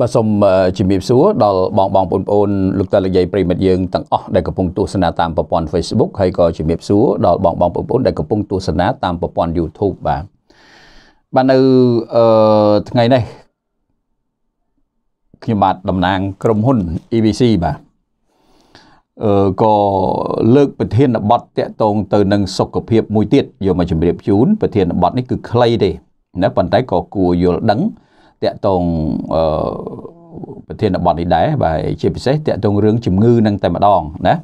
បាទសូមជំរាបសួរដល់បងបងបងប្អូនលោកតាលោកយាយប្រិមិត្តយើងទាំងអស់ដែលកំពុងទស្សនាតាមប្រព័ន្ធ Facebook ហើយក៏ជំរាបសួរដល់បងបងបងប្អូនដែលកំពុងទស្សនាតាមប្រព័ន្ធ YouTube បាទបាទនៅអឺថ្ងៃនេះខ្ញុំបាទតំណាង ក្រុមហ៊ុន EVC បាទអឺក៏លើកប្រធានបទតកតងទៅនឹងសុខភាពមួយទៀតយកមកជម្រាបជូនប្រធានបទនេះគឺខ្លីទេណាប៉ុន្តែក៏គួរយល់ដឹងតកតងអឺប្រធានបទនេះដែរបាទជាពិសេសតកតងរឿងជំងឺនឹងតែម្ដងណា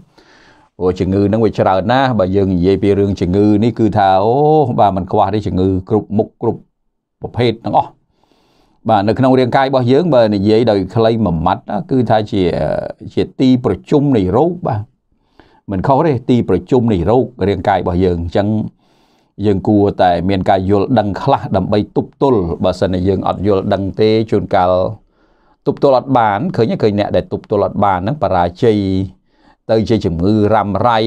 អូជំងឺនឹងវាច្រើនណាស់បើយើងនិយាយពីរឿងជំងឺនេះគឺថាអូបាទมันខ្វះទេជំងឺគ្រប់មុខគ្រប់ប្រភេទទាំងអស់បាទនៅក្នុងរាងកាយរបស់យើងបើនិយាយដោយខ្លីមួយម៉ាត់គឺថាជាជាទីប្រជុំនៃរោគបាទមិនខុសទេទីប្រជុំនៃរោគរាងកាយរបស់យើងអញ្ចឹងយើងគួរតែមានការយល់ដឹងខ្លះដើម្បីទប់ទល់បើសិនជាយើងអត់យល់ដឹងទេជួនកាលទប់ទល់អត់បានឃើញឃើញអ្នកដែលទប់ទល់អត់បានហ្នឹងបរាជ័យទៅជាជំងឺរ៉ាំរ៉ៃ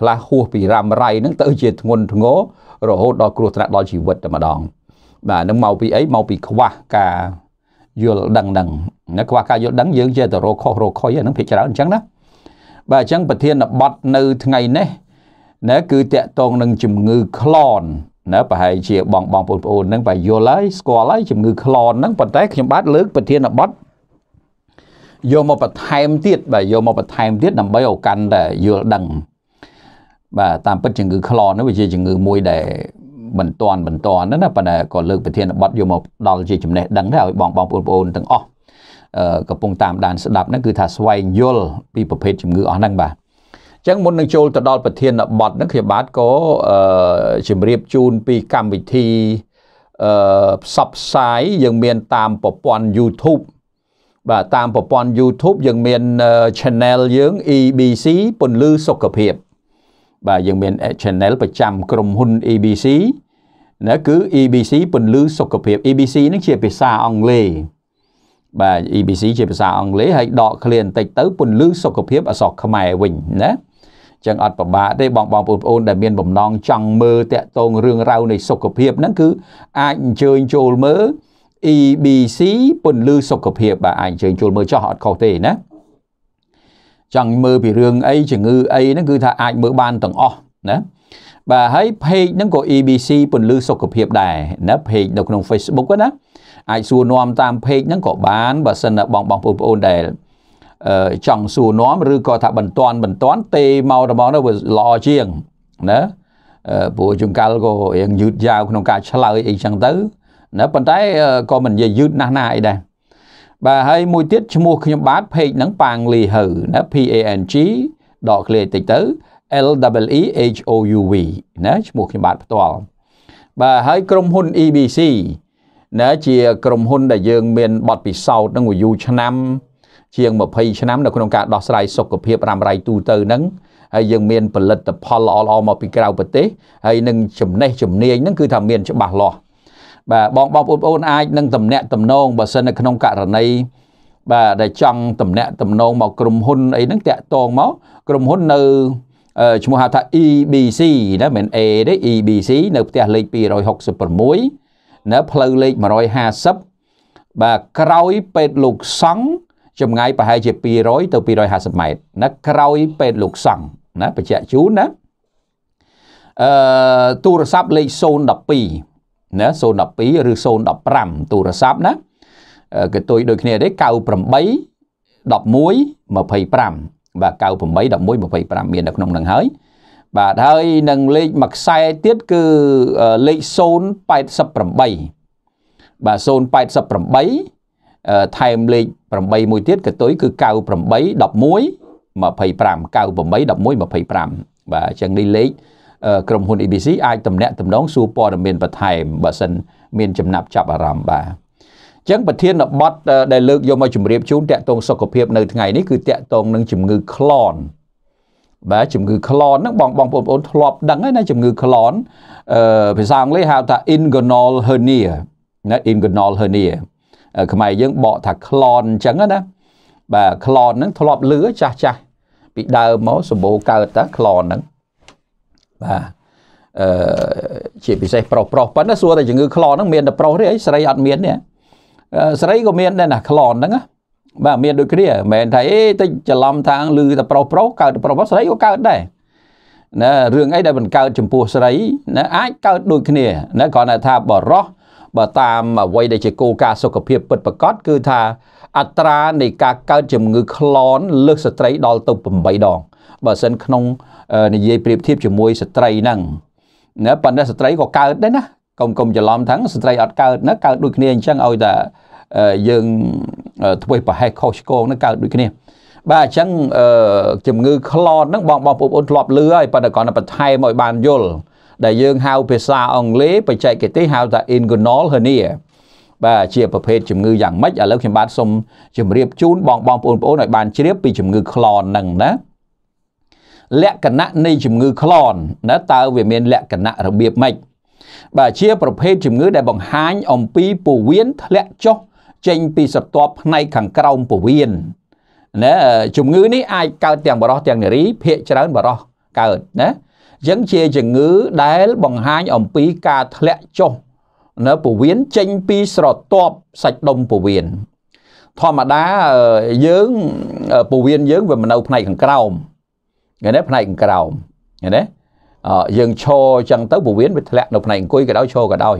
ខ្លះហួសពីរ៉ាំរ៉ៃហ្នឹង ទៅជាធ្ងន់ធ្ងររហូតដល់គ្រោះថ្នាក់ដល់ជីវិតតែម្ដង បាទនឹងមកពីអីមកពីខ្វះការយល់ដឹងដឹងណាខ្វះការយល់ដឹងយើងជាតរោខុសរោខុយហ្នឹងភាគច្រើនអញ្ចឹងណាបាទអញ្ចឹងប្រធានបတ်នៅថ្ងៃនេះណាគឺតកតងនឹងជំងឺក្លនណាប្រហែលជាបងបងប្អូនប្អូនហ្នឹងប្រហែលយល់ហើយស្គាល់ហើយជំងឺក្លនហ្នឹងប៉ុន្តែខ្ញុំបាទលើកប្រធានបទយកមកបន្ថែមទៀតបាទយកមកបន្ថែមទៀតដើម្បីឲ្យកាន់តែយល់ដឹងបាទតាមពិតជំងឺក្លនហ្នឹងវាជាជំងឺមួយដែលមិនតាន់មិនតាន់ណាប៉ុន្តែក៏លើកប្រធានបទយកមកដល់ជាចំណេះដឹងដែរឲ្យបងបងប្អូនប្អូនទាំងអស់កំពុងតាមដានស្ដាប់ហ្នឹងគឺថាស្វែងយល់ពីប្រភេទជំងឺអស់ហ្នឹងបាទចឹងមុននឹងចូលទៅដល់ប្រធានបទហ្នឹងខ្ញុំបាទក៏ជម្រាបជូន ពីកម្មវិធីអឺផ្សព្វផ្សាយយើងមានតាមប្រព័ន្ធ YouTube បាទតាមប្រព័ន្ធ YouTube យើងមាន channel យើង EBC ពន្លឺសុខភាពបាទយើងមាន channel ប្រចាំក្រុមហ៊ុន EBC ណាគឺ EBC ពន្លឺសុខភាព EBC នឹងជាភាសាអង់គ្លេសបាទ EBC ជាភាសាអង់គ្លេសហើយដកឃ្លាបន្តិចទៅ ពន្លឺសុខភាពអក្សរខ្មែរវិញណាចឹងអត់ពិបាកទេបងបងប្អូនដែលមានបំណងចង់មើលតាក់ទងរឿងរ៉ាវនៃសុខភាពហ្នឹងគឺអាចអញ្ជើញចូលមើល EBC ពន្លឺសុខភាពបាទអាចអញ្ជើញចូលមើលចោះអត់ខុសទេណាចង់មើលពីរឿងអីជំងឺអីហ្នឹងគឺថាអាចមើលបានទាំងអស់ណាបាទហើយ page ហ្នឹងក៏ EBC ពន្លឺសុខភាពដែរណា page នៅក្នុង Facebook ណាអាចសួរនាំតាម page ហ្នឹងក៏បានបើសិនបងបងប្អូនដែលចង់សួរនាំឬក៏ថាបន្ទាន់បន្ទាន់ទេមកដល់នោះវាល្អជាងណាព្រោះជួនកាលក៏រៀងយឺតយ៉ាវក្នុងការឆ្លើយអីចឹងទៅណាប៉ុន្តែក៏មិននិយាយយឺតណាស់ណាអីដែរបាទហើយមួយទៀតឈ្មោះខ្ញុំបាទเพจហ្នឹងប៉ាងលីហៅណា P A N G ដកគ្នាតិចទៅ L W E H O U V ណាឈ្មោះខ្ញុំបាទផ្ទាល់បាទហើយក្រុមហ៊ុន EBC ណា ជាក្រុមហ៊ុនដែលយើងមានប័ណ្ណពិសោធន៍នឹងយូរឆ្នាំជាង20ឆ្នាំនៅក្នុងការដោះស្រាយសុខភាពរ៉ាំរ៉ៃទូទៅហ្នឹងហើយយើងមានផលិតផលល្អល្អមកពីក្រៅប្រទេសហើយនឹងចំណេះជំនាញហ្នឹងគឺថាមានច្បាស់លាស់បាទបងបងប្អូនអាចនឹងតំណាក់តំណងបើសិននៅក្នុងករណីបាទដែលចង់តំណាក់តំណងមកក្រុមហ៊ុនអីហ្នឹងតាក់តងមកក្រុមហ៊ុននៅឈ្មោះហៅថា EBC ណាមិន A ទេ EBC នៅផ្ទះលេខ266នៅផ្លូវលេខ150បាទក្រោយពេទ្យលោកសង្ឃចម្ងាយប្រហែលជា200ទៅ250ម៉ែត្រណាក្រោយពេទ្យលោកសង្ឃណាបញ្ជាក់ជូនណាអឺទូរស័ព្ទលេខ012ណា012ឬ015ទូរស័ព្ទណាគេទុយដូចគ្នាទេ98 11 25បាទ98 11 25មាននៅក្នុងនឹងហើយបាទហើយនឹងលេខមួយខ្សែទៀតគឺលេខ088បាទ088ថែមលេខ8មួយទៀតកតុយគឺ98 11 25 98 11 25បាទអញ្ចឹងនេះលេខក្រុមហ៊ុន ABC អាចតំណាក់តំណងសួរព័ត៌មានបន្ថែមបើសិន មានចំណាប់ចាប់អារម្មណ៍បាទចឹងប្រធានបទដែលលើកយកមកជម្រាបជូនតកតងសុខភាពនៅថ្ងៃនេះគឺតកតងនឹងជំងឺក្លន់បាទជំងឺក្លន់ហ្នឹងបងបងប្អូនធ្លាប់ដឹងហើយណាជំងឺក្លន់អឺភាសាអង់គ្លេសហៅថា inguinal hernia ណា inguinal hernia ខ្មែរយើងបកថាក្លនអញ្ចឹងណាបាទក្លនហ្នឹងធ្លាប់លឺចាស់ចាស់ពីដើមមកសម្បូរកើតតាក្លនហ្នឹងបាទអឺជាពិសេសប្រុសប្រុសប៉ុន្តែសួរតែជំងឺក្លនហ្នឹងមានតែប្រុសទេអីស្រីអត់មានទេស្រីក៏មានដែរណាក្លនហ្នឹងណាបាទមានដូចគ្នាមិនមែនថាអេតិចច្រឡំថាឮតែប្រុសប្រុសកើតតែប្រុសប្រុសស្រីក៏កើតដែរណារឿងអីដែលបង្កើតចំពោះស្រីណាអាចកើតដូចគ្នាណាគ្រាន់តែថាបរោះបើតាមអ្វីដែលជាគោលការណ៍សុខភាពពិតប្រាកដគឺថាអត្រានៃការកើតជំងឺក្លន លើសស្ត្រីដល់ទៅ8ដងបើសិនក្នុងនិយាយប្រៀបធៀបជាមួយស្ត្រីហ្នឹងណាប៉ុន្តែស្ត្រីក៏កើតដែរណាកុំកុំច្រឡំថាស្ត្រីអត់កើតណាកើតដូចគ្នាអញ្ចឹងឲ្យតែយើងធ្វើប្រហែសខុសឆ្គងនឹងកើតដូចគ្នា បាទអញ្ចឹងជំងឺក្លនហ្នឹងបងបងប្អូនធ្លាប់លឺហើយប៉ុន្តែគ្រាន់តែបន្ថែមឲ្យបានយល់ដែលយើងហៅភាសា អង់គ្លេសបច្ចេកទេសហៅថា inguinal hernia បាទជា ប្រភេទជំងឺយ៉ាងម៉េចឥឡូវខ្ញុំបាទសូមជម្រាបជូនបងបងប្អូនប្អូនឲ្យបានជ្រាបពីជំងឺក្លនហ្នឹងណាលក្ខណៈនៃជំងឺក្លន ណាតើវាមានលក្ខណៈរបៀបម៉េចបាទជាប្រភេទជំងឺ ដែលបង្ហាញអំពីពោះវៀនធ្លាក់ចុះ ចេញពីសត្វតបផ្នែកខាងក្រោមពោះវៀនណាជំងឺនេះអាចកើតទាំងបរោះទាំងនារី ភាគច្រើនបរោះកើតណាចឹងជាជំងឺដែលបង្ហាញអំពីការធ្លាក់ចុះនៅពវៀនចេញពីស្រទាប់សាច់ដុំពវៀនធម្មតាយើងពវៀនយើងវានៅផ្នែកខាងក្រោមឃើញទេផ្នែកខាងក្រោមឃើញទេយើងឈរអញ្ចឹងទៅពវៀនវាធ្លាក់នៅផ្នែកអង្គុយក៏ដោយឈរក៏ដោយ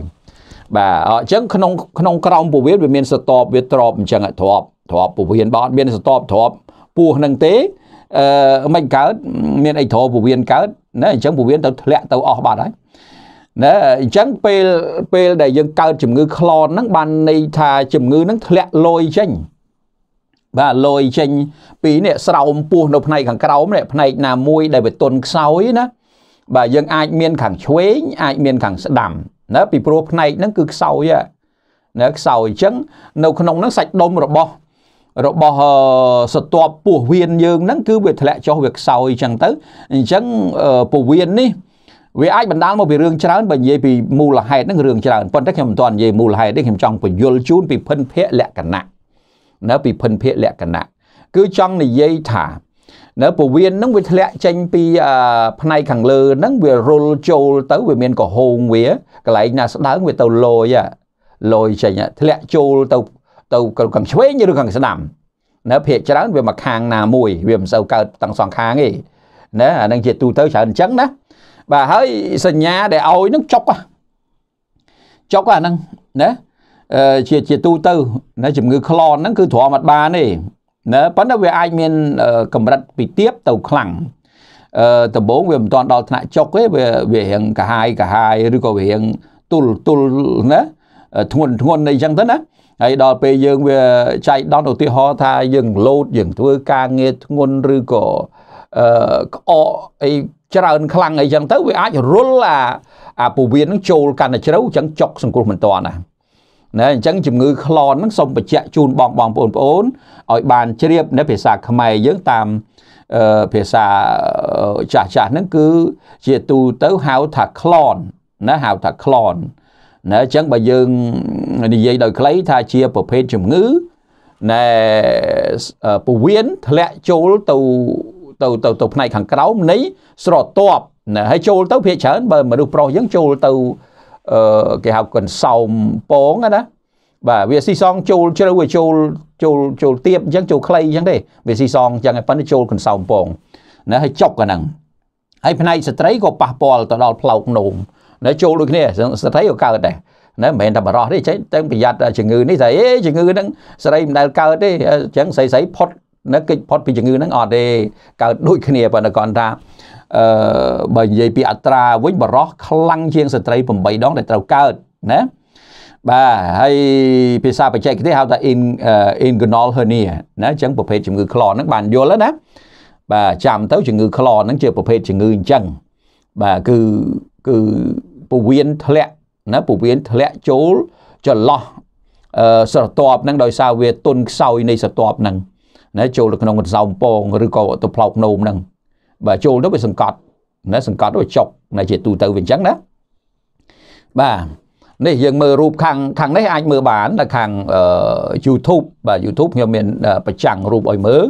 បាទអញ្ចឹងក្នុងក្នុងក្រោមពវៀនវា មានស្រទាប់វាទ្របអញ្ចឹងទ្របទ្របពវៀនបើអត់មានស្រទាប់ទ្របពោះនឹងទេអឺមិនកើត មានអីទ្របពវៀនកើតណាអញ្ចឹងពោះវាទៅធ្លាក់ទៅអស់បាត់ហើយណាអញ្ចឹងពេលពេលដែលយើងកើតជំងឺក្លនហ្នឹងបានន័យថាជំងឺហ្នឹងធ្លាក់លយចេញបាទលយចេញ ពីនេះស្រោមពោះនៅផ្នែកខាងក្រោមនេះផ្នែកណាមួយដែលវាទន់ខ្សោយណាបាទយើងអាចមាន ខាងឆ្វេងអាចមាន ខាងស្ដាំណាពីព្រោះផ្នែកហ្នឹងគឺខ្សោយណាខ្សោយអញ្ចឹង នៅក្នុងហ្នឹងសាច់ដុំរបស់របស់សត្វពពោះវៀនយើងហ្នឹងគឺវាធ្លាក់ចុះវាខ្សោយអញ្ចឹងទៅអញ្ចឹងពវៀននេះវាអាចបណ្ដាលមកពីរឿងច្រើនបើនិយាយពីមូលហេតុហ្នឹងរឿងច្រើនប៉ុន្តែខ្ញុំមិនទាន់និយាយមូលហេតុទេខ្ញុំចង់បញ្យលជូនពីភិនភៈលក្ខណៈនៅពីភិនភៈលក្ខណៈគឺចង់និយាយថានៅពវៀនហ្នឹងវាធ្លាក់ចេញពីផ្នែកខាងលើហ្នឹងវារុលចូលទៅវាមានកំហូងវាកន្លែងណាស្ដើងវាទៅលយលយចេញធ្លាក់ចូលទៅទៅក្រុមខាងឆ្វេងឬខាងស្ដាំណាភាកច្រើនវាមកខាងណាមួយវាមិនសូវកើតទាំងសងខាងទេណាអានឹងជាទូទៅច្រើនអញ្ចឹងណាបាទហើយសញ្ញាដែលឲ្យនឹងចុកចុកអាហ្នឹងណាជាជាទូទៅណាជំងឺក្លនហ្នឹងគឺទ្រាំអត់បានទេណាប៉ុន្តែវាអាចមានកម្រិតពីទៀបទៅខ្លាំងអឺដំបូងវាមិនទាន់ដល់ថ្នាក់ចុកទេវាវារៀងកាហាយកាហាយឬក៏វារៀងទុលទុលណាធ្ងន់ធ្ងន់អីចឹងទៅណាហើយដល់ពេលយើងវាចៃដន្យឧទាហរណ៍ថាយើងលោតយើងធ្វើការងារធ្ងន់ឬក៏អឺក្អកអីច្រើន ខ្លាំងអីចឹងទៅវាអាចរុលអាអាពវៀននឹងចូលកាន់តែជ្រៅចឹងចុកសង្គ្រោះមិនទាន់ណាណាអញ្ចឹងជំងឺក្លនហ្នឹងសូមបញ្ជាក់ជូនបងបងបងប្អូនឲ្យបានជ្រាបនៅភាសាខ្មែរយើងតាមភាសាចាស់ចាស់ហ្នឹងគឺ ជាទូទៅហៅថាក្លនណាហៅថាក្លនអឺណែអញ្ចឹងបើយើងនិយាយដោយខ្លីថាជាប្រភេទជំងឺណែពវៀនធ្លាក់ចូលទៅទៅទៅទៅផ្នែកខាងក្រោមនៃស្រទាប់ណាហើយចូលទៅភាគច្រើនបើមនុស្សប្រុសយើងចូលទៅអឺគេហៅកន្សោមពងណាបាទវាស៊ីសងចូលជ្រៅវាចូលចូលចូលទៀបអញ្ចឹងចូលខ្លីអញ្ចឹងទេ វាស៊ីសងអញ្ចឹងឯប៉ុន្តែចូលកន្សោមពងណាហើយចុកអាហ្នឹងហើយផ្នែកស្ត្រីក៏ប៉ះពាល់ទៅដល់ផ្លោកនោមនៅចូលដូចគ្នាស្ត្រីក៏កើតដែរណាមិនមែនតែបរោះទេចេះតែប្រយ័ត្នជំងឺនេះថាអេជំងឺហ្នឹងស្រីមិនដែលកើតទេអញ្ចឹងស្រីស្រីផុតណាគេចផុតពីជំងឺហ្នឹងអត់ទេកើតដូចគ្នាប៉ុន្តែគាត់ថាអឺបើនិយាយពីអត្រាវិញបរោះខ្លាំងជាងស្ត្រី8ដងដែលត្រូវកើតណាបាទហើយភាសាបច្ចេកទេហៅថា in inguinal hernia ណាអញ្ចឹងប្រភេទជំងឺខ្លហ្នឹងបានយល់ហើយណា បាទចាំ ទៅជំងឺ ខ្លហ្នឹងជាប្រភេទជំងឺអញ្ចឹងបាទគឺគឺពវៀនធ្លាក់ណាពវៀនធ្លាក់ចូលចន្លោះស្រទាប់ហ្នឹងដោយសារវាទុនខ្សោយនៃស្រទាប់ហ្នឹងណាចូលទៅក្នុងកន្សោមពងឬក៏ទៅផ្លោកនោមហ្នឹងបាទចូលទៅវាសង្កត់ណាសង្កត់ទៅចុកណាជាទូទៅវាអញ្ចឹងណាបាទនេះយើងមើលរូបខាងខាងនេះអាចមើលបាននៅខាង YouTube បាទ YouTube ខ្ញុំមានប្រចាំងរូបឲ្យមើល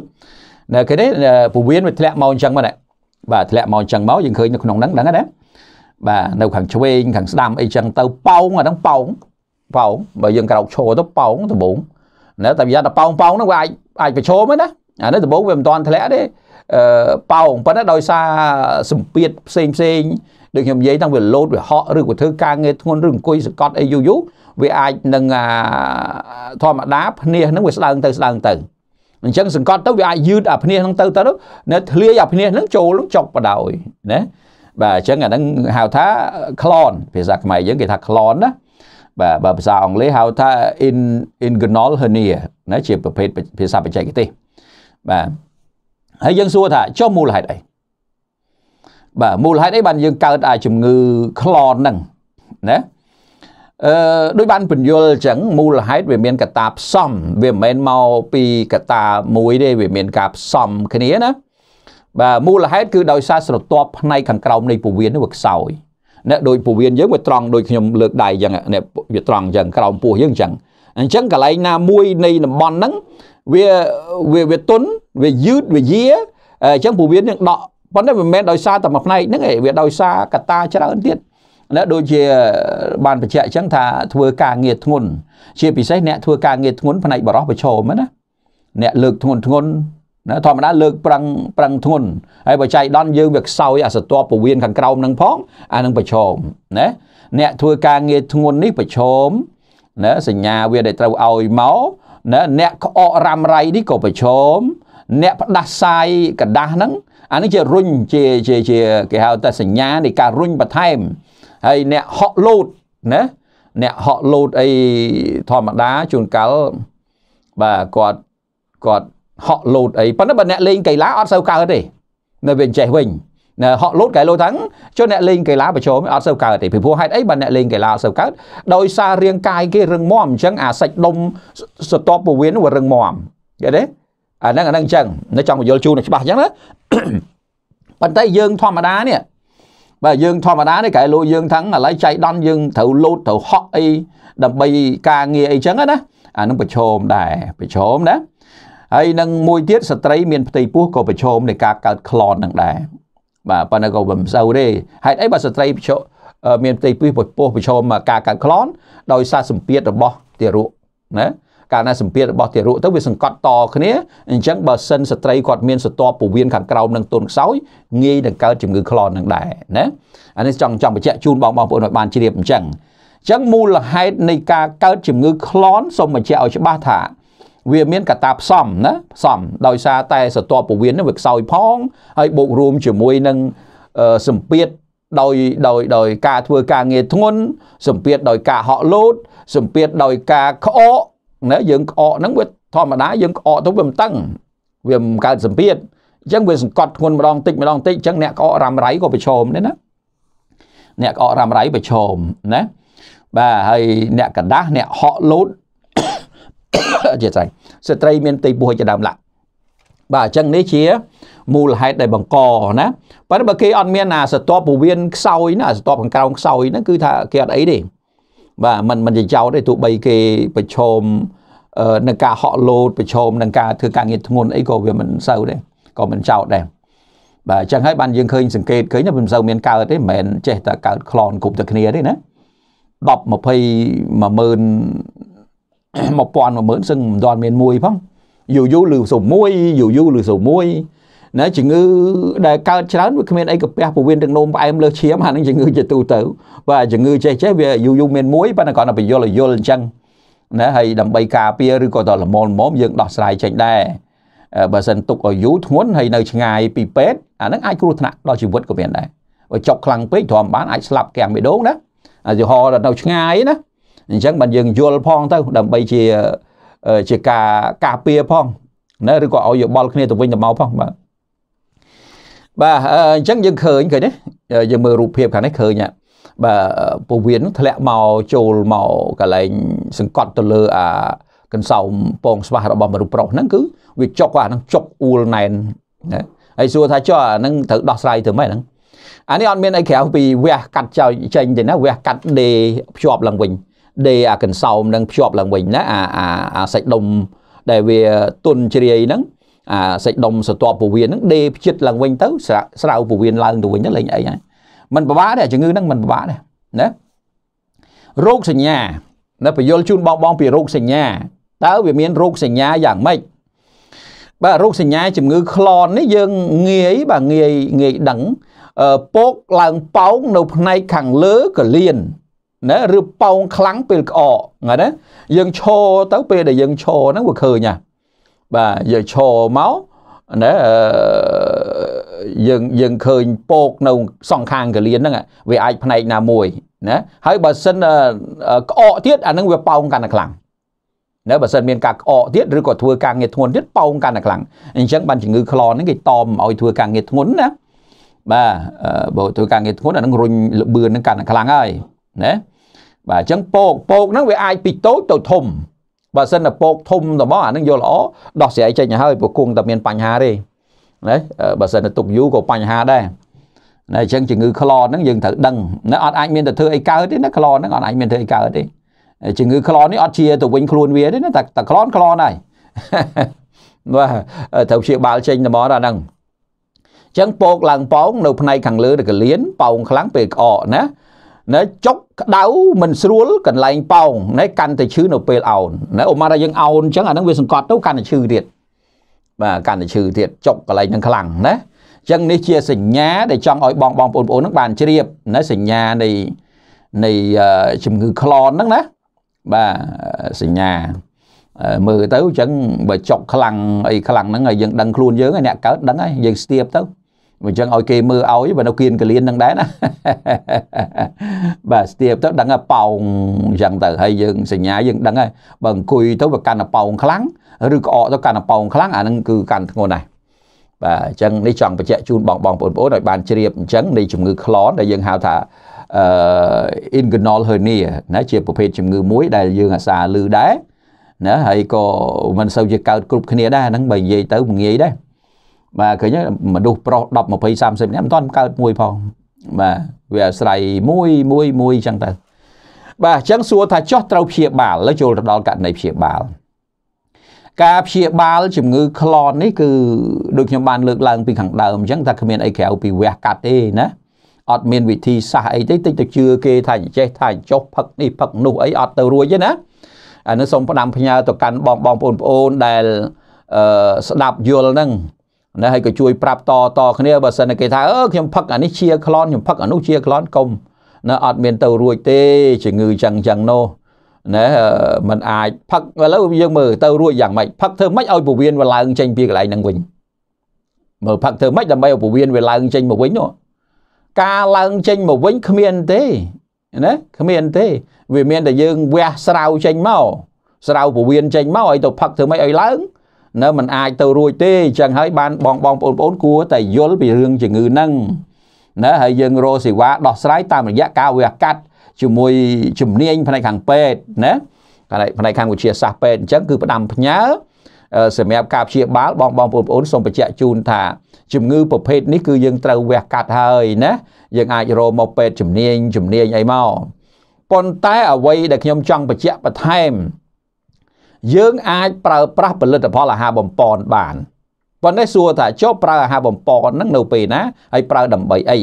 នៅគេនេះពវៀនវាធ្លាក់មកអញ្ចឹងមកណាបាទធ្លាក់មកអញ្ចឹងមកយើងឃើញនៅក្នុងហ្នឹងហ្នឹងណាបាទនៅខាងឆ្វេងខាងស្ដាំអីចឹងទៅប៉ោងអាហ្នឹងប៉ោងប៉ោងបើយើងក្រោកឈរទៅប៉ោងដំបងណាតែវាថាប៉ោងប៉ោងហ្នឹងវាអាចអាចប្រឈមហ្នឹងណាអានេះដំបងវាមិនតាន់ធ្លាក់ទេអឺប៉ោងប៉ុន្តែដោយសារសម្ពាធផ្សេងផ្សេងដូចខ្ញុំនិយាយតាំងវាលោតវាហក់ឬក៏ធ្វើការងារធ្ងន់ឬអង្គុយសកត់អីយូរយូរវាអាចនឹងធម្មតា ភ្នាសហ្នឹងវាស្ដើងទៅស្ដើងទៅអញ្ចឹងសង្កត់ទៅវាអាចយឺតអាភ្នាសហ្នឹងទៅទៅនៅធ្លាយអាភ្នាសហ្នឹងចូលចុកបដ ாய் ណាបាទអញ្ចឹងអាហ្នឹងហៅថា clone ភាសាខ្មែរយើងគេថា clone ណាបាទបើភាសាអង់គ្លេសហៅថា in inguinal hernia ណាជាប្រភេទភាសាបច្ចេកទេសបាទហើយយើងសួរថាចុះមូលហេតុអីបាទមូលហេតុអីបានយើងកើតអាជំងឺ clone ហ្នឹងណាអឺដូចបានពន្យល់អញ្ចឹងមូលហេតុវាមានកត្តាផ្សំវាមិនមែនមកពីកត្តាមួយទេវាមានការផ្សំគ្នាណាបាទមូលហេតុគឺដោយសារស្រទាប់ផ្នែកខាងក្រោមនៃពោះវៀននេះវាខ្សោយអ្នកដោយពោះវៀនយើងវាត្រង់ដូចខ្ញុំលើកដៃអញ្ចឹងអ្នកវាត្រង់អញ្ចឹងក្រោមពោះយើងអញ្ចឹងអញ្ចឹងកន្លែងណាមួយនៃតំបន់ហ្នឹងវាវាវាទុនវាយឺតវាយាអញ្ចឹងពោះវៀននឹងដកប៉ុន្តែវាមិនមែនដោយសារតែមួយផ្នែកហ្នឹងឯងវាដោយសារកត្តាច្រើនទៀតណាដូចជាបានបញ្ជាក់អញ្ចឹងថាធ្វើការងារធ្ងន់ជា ពិសេសអ្នកធ្វើការងារធ្ងន់ផ្នែកបរោះប្រឈមណាអ្នក លើកធ្ងន់ធ្ងន់ណាធម្មតាលើកប្រឹងប្រឹងធ្ងន់ហើយបច្ច័យដន់យើងវាខ្សោយអាសតពពវៀនខាងក្រោមនឹងផង អានឹងប្រឈមណាអ្នកធ្វើការងារធ្ងន់នេះប្រឈមណាសញ្ញាវាដែលត្រូវឲ្យមកណាអ្នកក្អករ៉ាំរៃនេះក៏ប្រឈមអ្នកផ្ដាសាយកដាស់ហ្នឹងអានេះជារុញជាជាជាគេហៅតែសញ្ញានៃការរុញបន្ថែមហើយអ្នកហក់លោតណាអ្នកហក់លោតអីធម្មតាជួនកាលបាទគាត់គាត់ហក់លោតអីប៉ុន្តែបើអ្នកលេងកីឡាអត់សូវកើតទេនៅវាចេះវិញណាហក់លោតកែលោតហ្នឹងចុះអ្នកលេងកីឡាប្រជុំអត់សូវកើតទេពីព្រោះហេតុអីបើអ្នកលេងកីឡាអត់សូវកើតដោយសាររាងកាយគេរឹងមាំអញ្ចឹងអាសាច់ដុំសតពពវៀនវារឹងមាំយល់ទេអាហ្នឹងអាហ្នឹងអញ្ចឹងនៅចង់បញ្យល់ជូនច្បាស់អញ្ចឹងណាប៉ុន្តែយើងធម្មតានេះបើយើងធម្មតានេះកែលោយើងថាំងឥឡូវចៃដន់យើងត្រូវលោតត្រូវហក់អីដើម្បីការងារអីចឹងណាអានឹងប្រជុំដែរប្រជុំណាហើយនឹងមួយទៀតស្ត្រីមានផ្ទៃពោះក៏ប្រឈមនឹងការកើតក្លននឹងដែរបាទប៉ុន្តែក៏មិនសូវទេហេតុអីបើស្ត្រីប្រឈមមានផ្ទៃពោះពោះប្រឈមការកើតក្លនដោយសារសម្ពាធរបស់ទារកណាកាលណាសម្ពាធរបស់ទារកទៅវាសង្កត់តគ្នាអញ្ចឹងបើសិនស្ត្រីគាត់មានសតពពវៀនខាងក្រោមនឹងទុនខ្សោយងាយនឹងកើតជំងឺក្លននឹងដែរណាអានេះចង់ចង់បញ្ជាក់ជូនបងបងប្អូនឲ្យបានជ្រាបអញ្ចឹងអញ្ចឹងមូលហេតុនៃការកើតជំងឺក្លនសូមបញ្ជាក់ឲ្យច្បាស់ថាវាមានកតាផ្សំណាផ្សំដោយសារតែសតពពវៀននឹងវាខ្សោយផងហើយបូករួមជាមួយនឹងសម្ពាធដោយដោយដោយការធ្វើការងារធ្ងន់សម្ពាធដោយការហក់លោតសម្ពាធដោយការក្អកណាយើងក្អកហ្នឹងវាធម្មតាយើងក្អកទៅវាមិនតឹងវាមិនកើតសម្ពាធអញ្ចឹងវាសង្កត់ធ្ងន់ម្ដងតិចម្ដងតិចអញ្ចឹងអ្នកក្អករ៉ាំរ៉ៃក៏ប្រឈមដែរណាអ្នកក្អករ៉ាំរ៉ៃប្រឈមណាបាទហើយអ្នកកដាស់អ្នកហក់លោតជាស្រេចស្ត្រីមានទីពោះជាដើមឡាក់បាទអញ្ចឹងនេះជាមូលហេតុដែលបង្កណាប៉ុន្តែបើគេអត់មានអាសតពវៀនខ្សោយណាសតពក្រោមខ្សោយហ្នឹងគឺថាគេអត់អីទេបាទมันมันចោតទេទោះបីគេប្រឈមនឹងការហក់លោតប្រឈមនឹងការធ្វើការងារធ្ងន់អីក៏វាមិនសូវដែរក៏មិនចោតដែរបាទអញ្ចឹងហើយបានយើងឃើញសង្កេតឃើញថាមិនសូវមានកើតទេមិនមែនចេះតែកើតខ្លនគ្រប់តែគ្នាទេណា10 20 10000 1000 10000សឹងមិនទាន់មានមួយផងយូរយូរលឺសូវមួយយូរយូរលឺសូវមួយណាជំងឺដែលកើតច្រើនវាគ្មានអីកាពះពោះវៀនទឹកនោមផ្អែមលើឈាមអានឹងជំងឺជាទូទៅបាទជំងឺចេះចេះវាយូរយូរមានមួយប៉ុន្តែគ្រាន់តែបញ្យល់ឲ្យយល់អញ្ចឹងណាហើយដើម្បីការពារឬក៏តល្មមល្មមយើងដោះស្រាយចេញដែរបើសិនទុកឲ្យយូរធ្ងន់ហើយនៅឆ្ងាយពីពេទ្យអានឹងអាចគ្រោះថ្នាក់ដល់ជីវិតក៏មានដែរបើចប់ខ្លាំងពេកទ្រាំបានអាចស្លាប់កាំបេះដូងណាឧទាហរណ៍ដល់នៅឆ្ងាយណាអញ្ចឹងបានយើងយល់ផងទៅដើម្បីជាជាការការពារផងណាឬក៏ឲ្យយោបល់គ្នាទៅវិញទៅមកផងបាទបាទអញ្ចឹងយើងឃើញឃើញទេយើងមើលរូបភាពខាងនេះឃើញបាទពវៀនធ្លាក់មកចូលមកកន្លែងសង្កត់ទៅលើអាកន្សោមពងស្វះរបស់មនុស្សប្រុសហ្នឹងគឺវាចុកអាហ្នឹងចុកអ៊ូលណែនណាហើយសួរថាចុះអាហ្នឹងត្រូវដោះស្រាយទៅម៉េចហ្នឹងអានេះអត់មានអីក្រៅពីវះកាត់ចោលចេញទេណាវះកាត់ដេភ្ជាប់ឡើងវិញដេអាកន្សោមនឹងភ្ជាប់ឡើងវិញណាអាអាអាសាច់ដុំដែលវាទុនជ្រាយហ្នឹងអាសាច់ដុំសតបពវៀនហ្នឹងដេផ្ជិតឡើងវិញទៅ ស្រាវពវៀនឡើងទៅវិញទៅលេងអីហើយมันពិបាកទេជំងឺហ្នឹងมันពិបាកទេណារោគសញ្ញាណាបញ្យលជូនបងបងពីរោគសញ្ញាតើវាមានរោគសញ្ញាយ៉ាងម៉េចបាទរោគសញ្ញាជំងឺក្លននេះយើងងាយបាទងាយងាយដឹងពកឡើងប៉ោងនៅផ្នែកខាងលើកលៀនណាឬប៉ោងខ្លាំងពេលក្អកហ្នឹងណាយើងឈរទៅពេលដែលយើងឈរហ្នឹងវាឃើញហ่ะបាទយើងឈរមកណាយើងយើងឃើញពោកនៅសងខាងកលៀនហ្នឹងវាអាចផ្នែកណាមួយណាហើយបើសិនក្អកទៀតអាហ្នឹងវាប៉ោងកាន់តែខ្លាំងណាបើសិនមានការក្អកទៀតឬក៏ធ្វើការងារធ្ងន់ទៀតប៉ោងកាន់តែខ្លាំងអញ្ចឹងបានជំងឺខ្លហ្នឹងគេតមឲ្យធ្វើការងារធ្ងន់ណាបាទបើធ្វើការងារធ្ងន់អាហ្នឹងរុញលបឿនហ្នឹងកាន់តែខ្លាំងហើយណាបាទអញ្ចឹងពកពកហ្នឹងវាអាចពីតូចទៅធំបើសិនតែពកធំរបស់អានឹងយកល្អដោះស្រាយចេញទៅហើយព្រោះគង់តែមានបញ្ហាទេណាបើសិនតែទុកយូរក៏បញ្ហាដែរណាអញ្ចឹងជំងឺខ្លោហ្នឹងយើងត្រូវដឹងណាអត់អាចមានទៅធ្វើអីកើតទេណាខ្លោហ្នឹងអត់អាចមានធ្វើអីកើតទេជំងឺខ្លោនេះអត់ជាទៅវិញខ្លួនវាទេណាតែតែខ្លោនខ្លោនហើយបាទត្រូវព្យាបាលចេញតែមកដល់ហ្នឹងអញ្ចឹងពកឡើងប៉ោង នៅផ្នែកខាងលើទៅកលៀនប៉ោងខ្លាំងពេលក្អកណាណាចុកក្តៅមិនស្រួល កន្លែងប៉ោងណាកាន់តែឈឺនៅពេលអោនណាអូម៉ាត់ថាយើងអោនអញ្ចឹងអាហ្នឹងវាសង្កត់ទៅកាន់តែឈឺទៀតបាទកាន់តែឈឺទៀតចុកកន្លែងហ្នឹងខ្លាំងណាអញ្ចឹងនេះជាសញ្ញាដែលចង់ឲ្យបងបងប្អូនបងប្អូនហ្នឹងបានជ្រាបណាសញ្ញានៃនៃជំងឺក្លនហ្នឹងណាបាទសញ្ញាមើលទៅអញ្ចឹងបើចុកខ្លាំងអីខ្លាំងហ្នឹងហើយយើងដឹងខ្លួនយើងហើយអ្នកកើតដឹងហើយយើងស្ទាបទៅអញ្ចឹងឲ្យគេមើលឲ្យបើនៅគៀនកលៀននឹងដែរណាបាទស្ទាបទៅដឹងថាប៉ោងអញ្ចឹងទៅហើយយើងសញ្ញាយើងដឹងហើយបើអង្គុយទៅវាកាន់តែប៉ោងខ្លាំងឬក្អកទៅកាន់តែប៉ោងខ្លាំងអានឹងគឺកាន់ធ្ងន់ដែរបាទអញ្ចឹងនេះចង់បញ្ជាក់ជូនបងបងប្អូនៗឲ្យបានជ្រាបអញ្ចឹងនៃជំងឺក្លនដែលយើងហៅថាអឺ inguinal hernia ណាជាប្រភេទជំងឺមួយដែលយើងអាសាលឺដែរណាហើយក៏មិនសូវជាកើតគ្រប់គ្នាដែរហ្នឹងបើនិយាយទៅងាយដែរបាទឃើញមនុស្សប្រុស10 20 30នាក់មិនទាន់កើតមួយផងបាទវាអាស្រ័យមួយមួយមួយអញ្ចឹងទៅបាទអញ្ចឹងសួរថាចោះត្រូវព្យាបាលលើចូលទៅដល់ករណីព្យាបាលការព្យាបាលជំងឺ ក្លននេះ គឺដូចខ្ញុំបានលើកឡើងពីខាងដើមអញ្ចឹងថាគ្មានអីក្រៅពីវះកាត់ទេណាអត់មានវិធីសាស្ត្រអីទេតិចទៅជឿគេថាចេះ ថាចុះផឹកនេះផឹកនោះអីអត់ទៅរួចទេណាអានេះសូមផ្ដាំផ្ញើទៅកាន់បងបងប្អូនប្អូនដែលស្ដាប់យល់ហ្នឹងណាហើយក៏ជួយប្រាប់តតគ្នាបើសិនគេថាអឺខ្ញុំផឹកអានេះជាក្លន់ខ្ញុំផឹកអានោះជាក្លន់កុំណាអត់មានទៅរួចទេជំងឺចឹងចឹងនោះណាมันអាចផឹកឥឡូវយើងមើលទៅរួចយ៉ាងម៉េចផឹកធ្វើម៉េចឲ្យពវៀនវាឡើងចេញពីកន្លែងហ្នឹងវិញមើលផឹកធ្វើម៉េចដើម្បីឲ្យពវៀនវាឡើងចេញមកវិញនោះការឡើងចេញមកវិញគ្មានទេណាគ្មានទេវាមានតែយើងវះស្រាវចេញមកស្រាវពវៀនចេញមកឲ្យទៅផឹកធ្វើម៉េចឲ្យឡើងនៅមិនអាចទៅរួចទេអញ្ចឹងហើយបានបងបងប្អូនៗគួរតែយល់ពីរឿងជំងឺហ្នឹងណាហើយយើងរកសេវាដោះស្រាយតាមរយៈការវាកាត់ជាមួយជំនាញផ្នែកខាងពេទ្យណាផ្នែកខាងវិទ្យាសាស្ត្រពេទ្យអញ្ចឹងគឺផ្ដាំផ្ញើសម្រាប់ការព្យាបាលបងបងប្អូនៗសូមបញ្ជាក់ជូនថា ជំងឺប្រភេទនេះគឺយើងត្រូវវះកាត់ហើយណាយើងអាចរកមកពេទ្យជំនាញជំនាញអីមកប៉ុន្តែអ្វីដែលខ្ញុំចង់បញ្ជាក់បន្ថែមយើងអាចប្រើប្រាស់ផលិតផលអាហារបំពន់បានប៉ុន្តែសួរថាចុះប្រើអាហារបំពន់ហ្នឹងនៅពេលណាហើយប្រើដើម្បីអី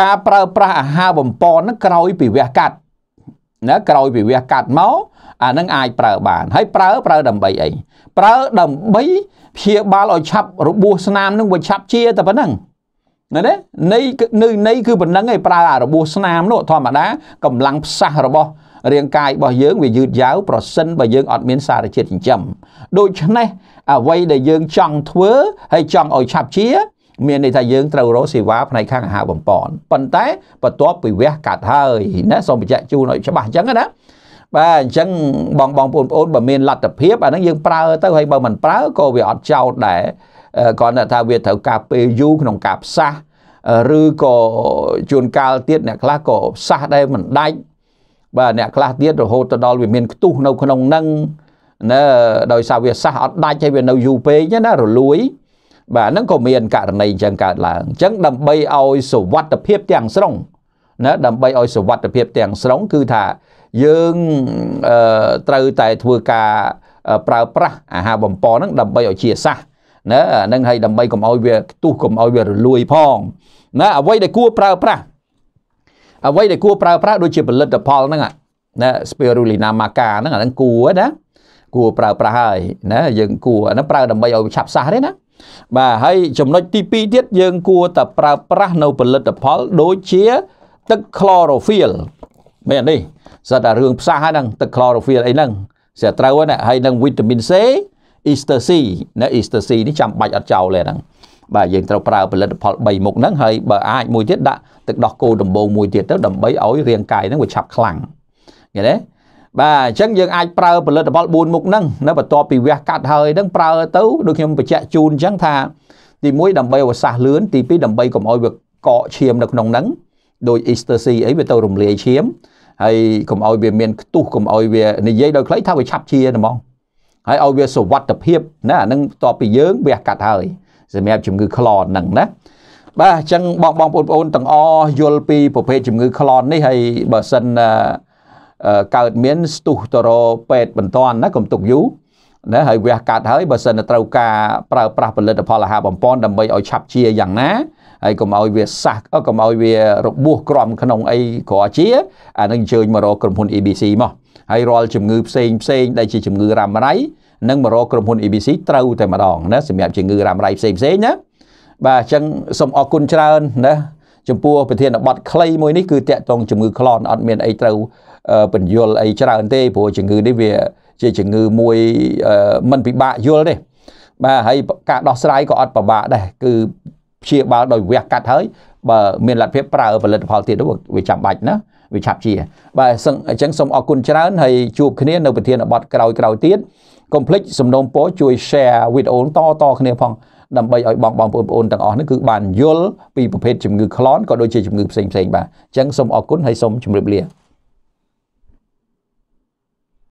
ការប្រើប្រាស់អាហារបំពន់ហ្នឹងក្រោយពីវះកាត់ណាក្រោយពីវះកាត់មកអានឹងអាចប្រើបាន ហើយប្រើប្រើដើម្បីអីប្រើដើម្បីព្យាបាលឲ្យឆាប់របួសស្នាមនឹងវាឆាប់ជាតែប៉ុណ្ណឹងណានេះនៃនៃគឺប៉ុណ្ណឹងឯងប្រើអារបួសស្នាមនោះធម្មតាកម្លាំងផ្សះរបស់រាងកាយរបស់យើងវាយឺតយ៉ាវប្រសិនបើយើងអត់មានសារជាតិចិញ្ចឹមដូច្នេះអ្វីដែលយើងចង់ធ្វើហើយចង់ឲ្យឆាប់ជា មានន័យថាយើងត្រូវរកសេវាផ្នែកខាងអាហារបំពន់ប៉ុន្តែបន្ទាប់ពីវះកាត់ហើយណាសូមបញ្ជាក់ជូនឲ្យច្បាស់អញ្ចឹងណាបាទអញ្ចឹងបងបងប្អូនប្អូនបើមានលទ្ធភាពអាហ្នឹងយើងប្រើទៅហើយបើមិនប្រើក៏វាអត់ចោតដែរគ្រាន់តែថាវាត្រូវការពេលយូរក្នុងការផ្សះឬក៏ជួនកាលទៀតអ្នកខ្លះក៏ផ្សះដែរមិនដាច់បាទអ្នកខ្លះទៀតរហូតទៅដល់វាមានខ្ទុះនៅក្នុងនឹងណាដោយសារវាសះអត់ដាច់ហើយវានៅយូរពេកណារលួយ បាទហ្នឹងក៏មានករណីអញ្ចឹងកើតឡើងអញ្ចឹងដើម្បីឲ្យសុវត្ថិភាពទាំងស្រុងណាដើម្បីឲ្យសុវត្ថិភាពទាំងស្រុងគឺថាយើងត្រូវតែធ្វើការប្រើប្រាស់អាហារបំពងហ្នឹង ដើម្បីឲ្យជាសះណាហ្នឹងហើយដើម្បីកុំឲ្យវាខ្ទុះកុំឲ្យវារលួយផងណាអ្វីដែលគួរប្រើប្រាស់អ្វីដែលគួរប្រើប្រាស់ដូចជាផលិតផលហ្នឹងណា spirulina maca ហ្នឹងអាហ្នឹងគួរណាគួរប្រើប្រាស់ហើយណាយើងគួរហ្នឹងប្រើដើម្បីឲ្យឆាប់សះទេណាបាទហើយចំណុចទី2ទៀតយើងគួរតែប្រើប្រាស់នៅផលិតផលដូចជាទឹក chlorophyll មែននេះសិតតែរឿងផ្សះហ្នឹងទឹក chlorophyll អីហ្នឹងស្អាត្រូវណាហើយនឹងវីតាមីន C Easter C ណា Easter C នេះចាំបាច់អត់ចោលទេហ្នឹងបាទយើងត្រូវប្រើផលិតផល3មុខហ្នឹងហើយបើអាចមួយទៀតដាក់ទឹកដោះគោដំបូងមួយទៀតទៅដើម្បីឲ្យរាងកាយហ្នឹងវាឆាប់ខ្លាំងឃើញទេបាទអញ្ចឹងយើងអាចប្រើផលិតផល4មុខហ្នឹងនៅបន្ទាប់ពីវះកាត់ហើយហ្នឹងប្រើទៅដូចខ្ញុំបញ្ជាក់ជូនអញ្ចឹងថា ទី1ដើម្បីឲ្យវាសះលឿនទី2ដើម្បីកុំឲ្យវាកកឈាមនៅក្នុងហ្នឹងដោយ ecstasy អីវាទៅរំលាយឈាមហើយកុំឲ្យវាមានខ្ទុះកុំឲ្យវានិយាយដោយខ្លីថាវាឆាប់ជាហ្មងហើយឲ្យវាសុវត្ថិភាពណាអានឹងតបពីយើងវះកាត់ហើយសម្រាប់ជំងឺក្លនហ្នឹងណាបាទអញ្ចឹងបងបងបងប្អូនទាំងអស់យល់ពីប្រភេទជំងឺក្លននេះហើយបើសិនកើតមាន ស្ទុះតរពេទ្យបន្ទាន់ណាកុំទុកយូរណាហើយវះកាត់ហើយបើសិនត្រូវការប្រើប្រាស់ផលិតផលអាហារបំពន់ដើម្បីឲ្យឆាប់ជាយ៉ាងណាហើយកុំឲ្យវាសះកុំឲ្យវារបួសក្រំក្នុងអីក្រជាអានឹងអញ្ជើញមករកក្រុមហ៊ុន ABC មកហើយរាល់ជំងឺផ្សេងផ្សេងដែលជាជំងឺរ៉ាំរ៉ៃនឹងមករកក្រុមហ៊ុន ABC ត្រូវតែម្ដងណាសម្រាប់ជំងឺរ៉ាំរ៉ៃផ្សេងផ្សេងណាបាទអញ្ចឹងសូមអរគុណច្រើនណាចំពោះប្រធានបទខ្លីមួយនេះគឺតកតងជំងឺក្លនអត់មានអីត្រូវបញ្យលអីច្រើនទេព្រោះជំងឺនេះវាជាជំងឺមួយមិនពិបាកយល់ទេបាទហើយការដោះស្រាយក៏អត់ពិបាកដែរគឺព្យាបាលដោយវះកាត់ហើយបើមានលទ្ធភាពប្រើផលិតផលទៀតទៅវាចាំបាច់ណាវាឆាប់ជាបាទអញ្ចឹងសូមអរគុណច្រើនហើយជួបគ្នានៅប្រធានបទក្រោយៗទៀតកុំភ្លេចសំណូមពរជួយ share វីដេអូតតគ្នាផង ដើម្បីឲ្យបងបងប្អូនទាំងអស់នេះគឺបានយល់ពីប្រភេទជំងឺក្លនក៏ដូចជាជំងឺផ្សេងផ្សេងបាទអញ្ចឹងសូមអរគុណហើយសូមជម្រាបលា